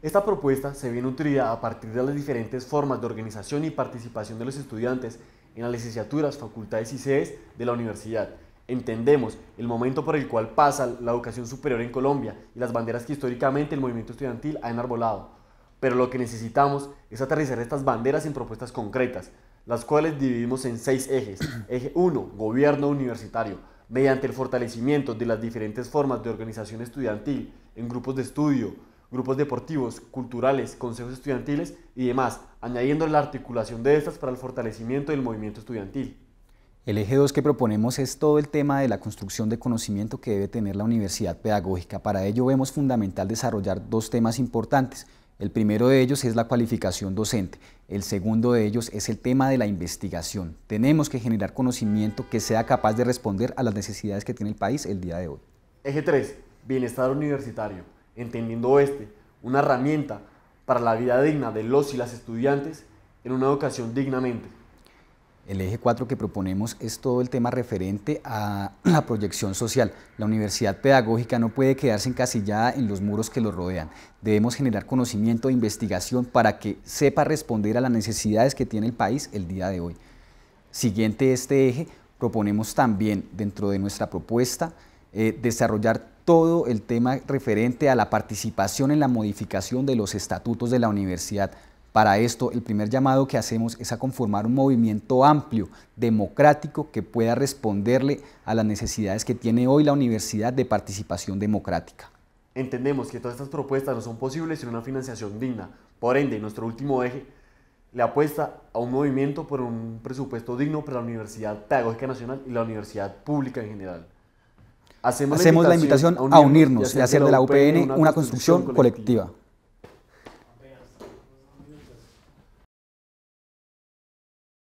Esta propuesta se ve nutrida a partir de las diferentes formas de organización y participación de los estudiantes en las licenciaturas, facultades y sedes de la universidad. Entendemos el momento por el cual pasa la educación superior en Colombia y las banderas que históricamente el movimiento estudiantil ha enarbolado. Pero lo que necesitamos es aterrizar estas banderas en propuestas concretas, las cuales dividimos en seis ejes. Eje 1, gobierno universitario, mediante el fortalecimiento de las diferentes formas de organización estudiantil en grupos de estudio, grupos deportivos, culturales, consejos estudiantiles y demás, añadiendo la articulación de estas para el fortalecimiento del movimiento estudiantil. El eje 2 que proponemos es todo el tema de la construcción de conocimiento que debe tener la universidad pedagógica. Para ello vemos fundamental desarrollar dos temas importantes. El primero de ellos es la cualificación docente, el segundo de ellos es el tema de la investigación. Tenemos que generar conocimiento que sea capaz de responder a las necesidades que tiene el país el día de hoy. Eje 3, bienestar universitario entendiendo este una herramienta para la vida digna de los y las estudiantes en una educación dignamente. El eje 4 que proponemos es todo el tema referente a la proyección social. La universidad pedagógica no puede quedarse encasillada en los muros que lo rodean. Debemos generar conocimiento e investigación para que sepa responder a las necesidades que tiene el país el día de hoy. Siguiente este eje, proponemos también dentro de nuestra propuesta eh, desarrollar todo el tema referente a la participación en la modificación de los estatutos de la universidad. Para esto, el primer llamado que hacemos es a conformar un movimiento amplio, democrático, que pueda responderle a las necesidades que tiene hoy la universidad de participación democrática. Entendemos que todas estas propuestas no son posibles sin una financiación digna. Por ende, nuestro último eje le apuesta a un movimiento por un presupuesto digno para la Universidad Pedagógica Nacional y la Universidad Pública en general hacemos, la invitación a unirnos, a y hacer de la UPN una construcción colectiva.